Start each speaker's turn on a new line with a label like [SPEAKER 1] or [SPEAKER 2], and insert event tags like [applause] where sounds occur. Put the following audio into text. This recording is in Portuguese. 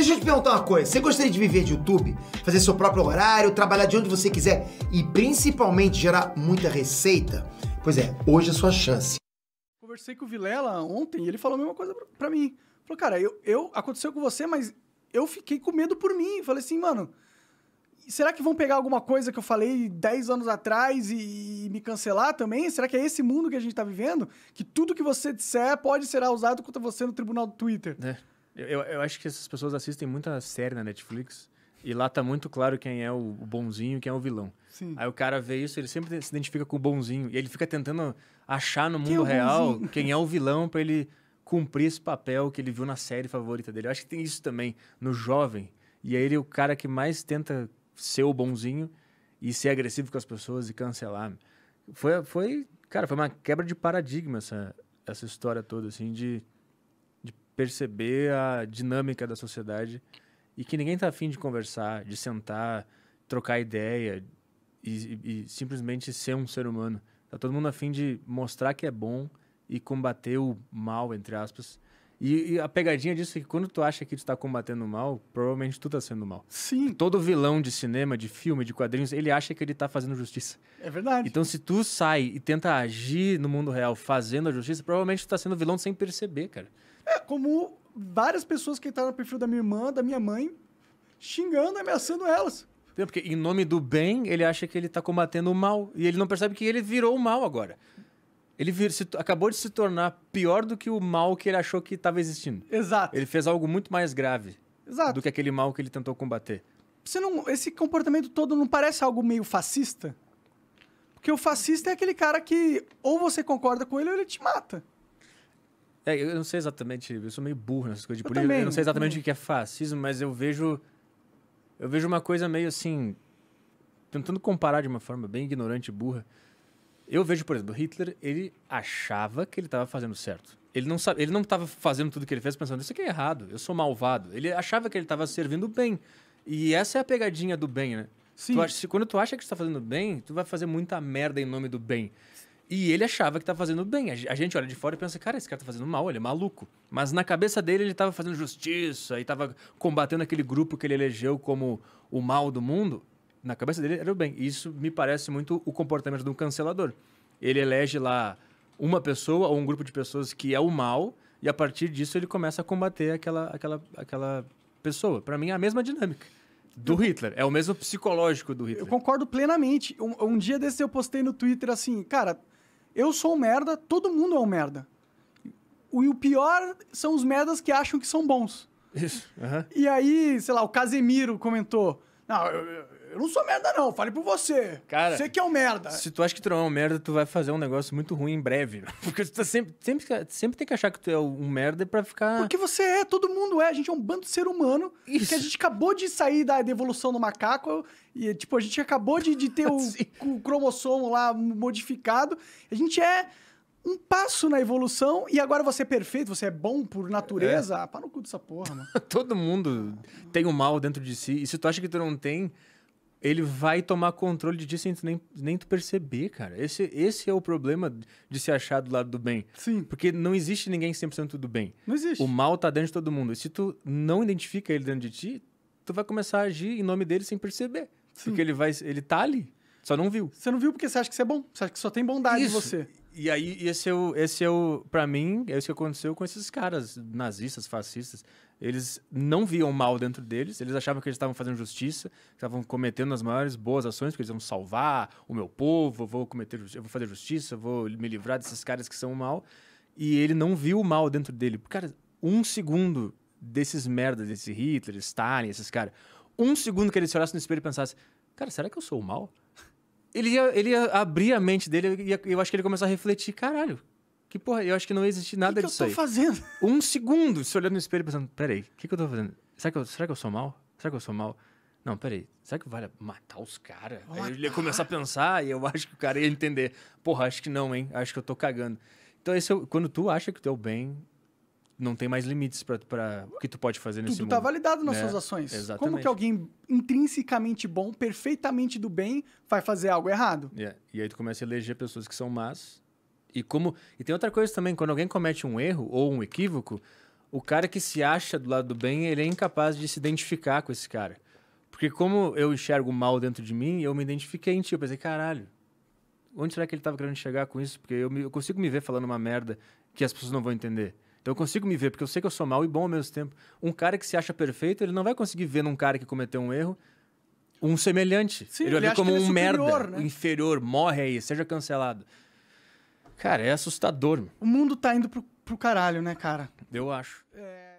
[SPEAKER 1] Deixa eu te perguntar uma coisa. Você gostaria de viver de YouTube? Fazer seu próprio horário, trabalhar de onde você quiser e principalmente gerar muita receita? Pois é, hoje é a sua chance. Conversei com o Vilela ontem e ele falou a mesma coisa pra mim. Falou, cara, eu, eu aconteceu com você, mas eu fiquei com medo por mim. Falei assim, mano, será que vão pegar alguma coisa que eu falei 10 anos atrás e, e, me cancelar também? Será que é esse mundo que a gente tá vivendo? Que tudo que você disser pode ser usado contra você no tribunal do Twitter. É.
[SPEAKER 2] Eu, eu acho que essas pessoas assistem muita série na Netflix e lá tá muito claro quem é o bonzinho e quem é o vilão. Sim. Aí o cara vê isso, ele sempre se identifica com o bonzinho e ele fica tentando achar no mundo quem é real quem é o vilão para ele cumprir esse papel que ele viu na série favorita dele. Eu acho que tem isso também no jovem. E aí ele é o cara que mais tenta ser o bonzinho e ser agressivo com as pessoas e cancelar. Foi, foi cara, foi uma quebra de paradigma essa, essa história toda, assim, de perceber a dinâmica da sociedade e que ninguém está afim de conversar, de sentar, trocar ideia e, e simplesmente ser um ser humano. Está todo mundo afim de mostrar que é bom e combater o mal, entre aspas, e, e, a pegadinha disso é que quando tu acha que tu tá combatendo o mal, provavelmente tu tá sendo mal. Sim. Todo vilão de cinema, de filme, de quadrinhos, ele acha que ele tá fazendo justiça. É verdade. Então se tu sai e tenta agir no mundo real fazendo a justiça, provavelmente tu tá sendo vilão sem perceber, cara.
[SPEAKER 1] É, como várias pessoas que entraram no perfil da minha irmã, da minha mãe, xingando, ameaçando elas. Porque em nome do bem, ele acha
[SPEAKER 2] que ele tá combatendo o mal. E ele não percebe que ele virou o mal agora. Ele se, acabou de se tornar pior do que o mal que ele achou que estava existindo. Exato. Ele fez algo muito mais grave Exato. do que aquele mal que ele tentou combater.
[SPEAKER 1] Você não, esse comportamento todo não parece algo meio fascista? Porque o fascista é aquele cara que ou você concorda com ele ou ele te mata.
[SPEAKER 2] É, eu não sei exatamente, eu sou meio burro nessas coisas de eu política. Eu não sei exatamente o que é fascismo, mas eu vejo. Eu vejo uma coisa meio assim. Tentando comparar de uma forma bem ignorante e burra. Eu vejo, por exemplo, Hitler, ele achava que ele estava fazendo certo. Ele não sabe, ele não estava fazendo tudo que ele fez pensando isso aqui é errado, eu sou malvado. Ele achava que ele estava servindo bem. E essa é a pegadinha do bem, né? Sim. Tu acha, quando tu acha que está fazendo bem, tu vai fazer muita merda em nome do bem. E ele achava que estava tá fazendo bem. A gente olha de fora e pensa, cara, esse cara está fazendo mal, ele é maluco. Mas na cabeça dele, ele estava fazendo justiça e estava combatendo aquele grupo que ele elegeu como o mal do mundo. Na cabeça dele era o bem. Isso me parece muito o comportamento de um cancelador. Ele elege lá uma pessoa ou um grupo de pessoas que é o mal e a partir disso ele começa a combater aquela aquela aquela pessoa. Para mim é a mesma dinâmica do Hitler, é o mesmo psicológico do Hitler.
[SPEAKER 1] Eu concordo plenamente. Um, um dia desse eu postei no Twitter assim, cara, eu sou um merda, todo mundo é um merda. O, e o pior são os merdas que acham que são bons. Isso. Uhum. E aí, sei lá, o Casemiro comentou: Não, eu, eu não sou merda, não. Falei por você. Cara. Você que é um merda. Se
[SPEAKER 2] tu acha que tu não é um merda, tu vai fazer um negócio muito ruim em breve. [laughs] Porque tu tá sempre, sempre, sempre tem que achar que tu é um merda pra ficar. Porque
[SPEAKER 1] você é, todo mundo é. A gente é um bando de ser humano. Isso. Que a gente acabou de sair da evolução do macaco. E, tipo, a gente acabou de, de ter [laughs] o, o cromossomo lá modificado. A gente é um passo na evolução e agora você é perfeito, você é bom por natureza. É. Ah, para no cu dessa porra, mano. [laughs] Todo mundo
[SPEAKER 2] tem o um mal dentro de si. E se tu acha que tu não tem, ele vai tomar controle de ti sem tu nem, nem tu perceber, cara. Esse, esse é o problema de se achar do lado do bem. Sim. Porque não existe ninguém 100% do bem. Não existe. O mal tá dentro de todo mundo. E se tu não identifica ele dentro de ti, tu vai começar a agir em nome dele sem perceber. Sim. Porque ele vai ele tá ali. Só não viu. Você não viu porque você acha que você é bom. Você acha que só tem bondade Isso. em você. E aí, esse é o. Esse é o pra mim, é isso que aconteceu com esses caras nazistas, fascistas. Eles não viam mal dentro deles, eles achavam que eles estavam fazendo justiça, estavam cometendo as maiores boas ações, porque eles vão salvar o meu povo, vou cometer vou fazer justiça, vou me livrar desses caras que são mal. E ele não viu o mal dentro dele. Cara, um segundo desses merdas, desse Hitler, Stalin, esses caras, um segundo que ele se olhasse no espelho e pensasse: Cara, será que eu sou o mal? Ele ia, ele ia abrir a mente dele e eu, acho que ele começou a refletir: caralho, que porra, eu acho que não existe nada que disso aí. O que eu tô aí. fazendo? [laughs] Um segundo, se olhando no espelho pensando: peraí, o que, que eu tô fazendo? Será que eu, será que eu sou mal? Será que eu sou mal? Não, peraí, será que vale matar os caras? Aí ele ia começar a pensar e eu [laughs] acho que o cara ia entender: porra, acho que não, hein? Acho que eu tô cagando. Então, esse, é quando tu acha que o teu bem não tem mais limites para o que tu pode fazer nesse Tudo tá mundo. Tudo tá validado nas né? suas ações. Exatamente. Como que alguém
[SPEAKER 1] intrinsecamente bom, perfeitamente do bem, vai fazer algo errado?
[SPEAKER 2] Yeah. E aí tu começa a eleger pessoas que são más. E como e tem outra coisa também, quando alguém comete um erro ou um equívoco, o cara que se acha do lado do bem, ele é incapaz de se identificar com esse cara. Porque como eu enxergo o mal dentro de mim, eu me identifiquei em ti. Eu pensei, caralho, onde será que ele estava querendo chegar com isso? Porque eu, me, eu consigo me ver falando uma merda que as pessoas não vão entender. Então eu consigo me ver, porque eu sei que eu sou mal e bom ao mesmo tempo. Um cara que se acha perfeito, ele não vai conseguir ver num cara que cometeu um erro um semelhante. Sim, ele, ele olha como é um superior, merda, né? inferior, morre aí, seja cancelado. Cara, é assustador.
[SPEAKER 1] O mundo tá indo pro, pro caralho, né, cara? Eu acho. É...